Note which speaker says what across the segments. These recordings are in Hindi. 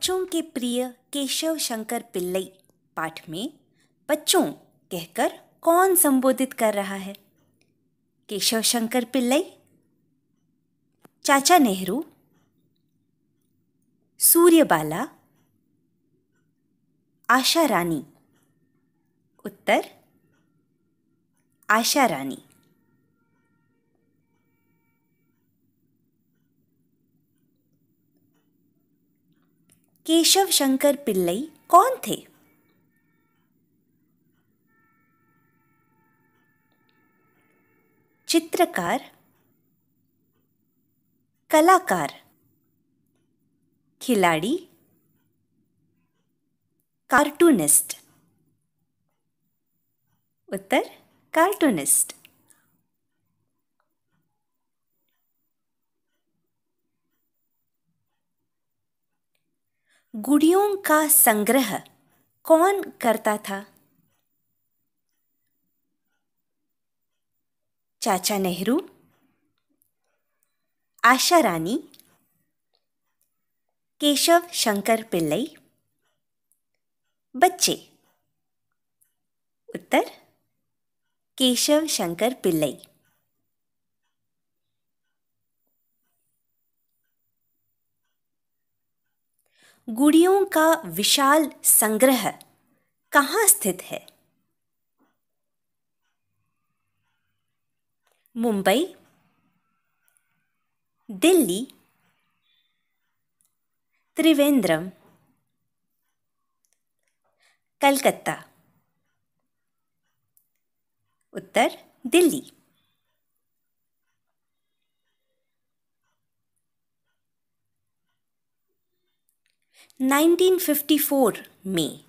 Speaker 1: बच्चों के प्रिय केशव शंकर पिल्लई पाठ में बच्चों कहकर कौन संबोधित कर रहा है केशव शंकर पिल्लई चाचा नेहरू सूर्यबाला आशा रानी उत्तर आशा रानी केशव शंकर पिल्लई कौन थे चित्रकार कलाकार खिलाड़ी कार्टूनिस्ट उत्तर कार्टूनिस्ट गुड़ियों का संग्रह कौन करता था चाचा नेहरू आशा रानी केशव शंकर पिल्लई बच्चे उत्तर केशव शंकर पिल्लई गुड़ियों का विशाल संग्रह कहाँ स्थित है मुंबई दिल्ली त्रिवेंद्रम कलकत्ता उत्तर दिल्ली 1954 में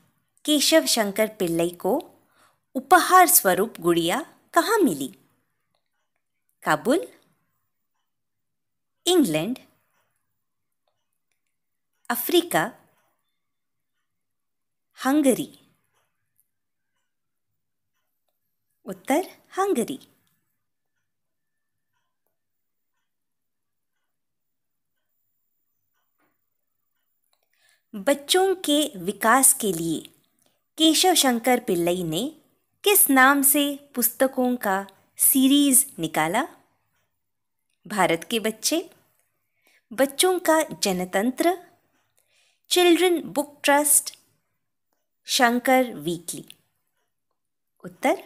Speaker 1: केशव शंकर पिल्लई को उपहार स्वरूप गुड़िया कहाँ मिली काबुल इंग्लैंड अफ्रीका हंगरी उत्तर हंगरी बच्चों के विकास के लिए केशव शंकर पिल्लई ने किस नाम से पुस्तकों का सीरीज निकाला भारत के बच्चे बच्चों का जनतंत्र children book trust Shankar weekly उत्तर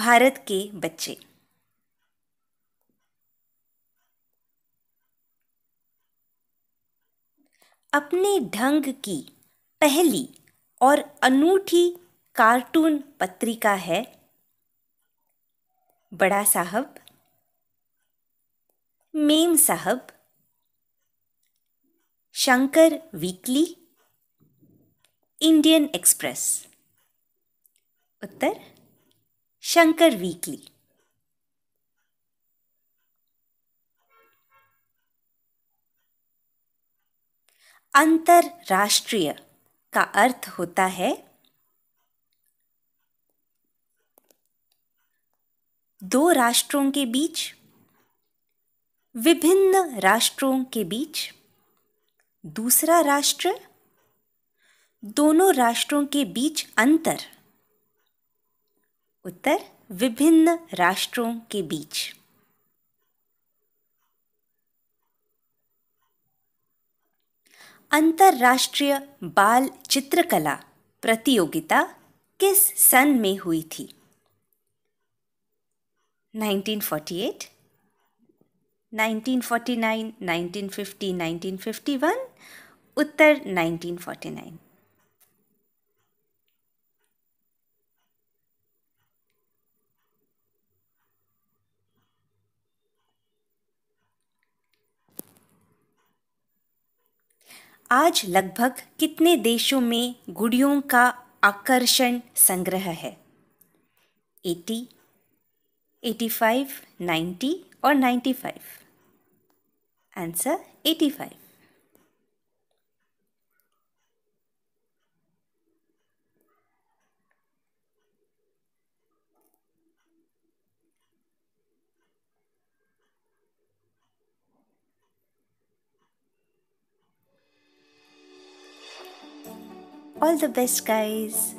Speaker 1: भारत के बच्चे अपने ढंग की पहली और अनूठी कार्टून पत्रिका है बड़ा साहब मेम साहब शंकर वीकली इंडियन एक्सप्रेस उत्तर शंकर वीकली अंतरराष्ट्रीय का अर्थ होता है दो राष्ट्रों के बीच विभिन्न राष्ट्रों के बीच दूसरा राष्ट्र दोनों राष्ट्रों के बीच अंतर उत्तर विभिन्न राष्ट्रों के बीच अंतर्राष्ट्रीय बाल चित्रकला प्रतियोगिता किस सन में हुई थी 1948, 1949, 1950, 1951, उत्तर 1949 आज लगभग कितने देशों में गुड़ियों का आकर्षण संग्रह है 80, 85, 90 और 95? Eighty 85. All the best, guys.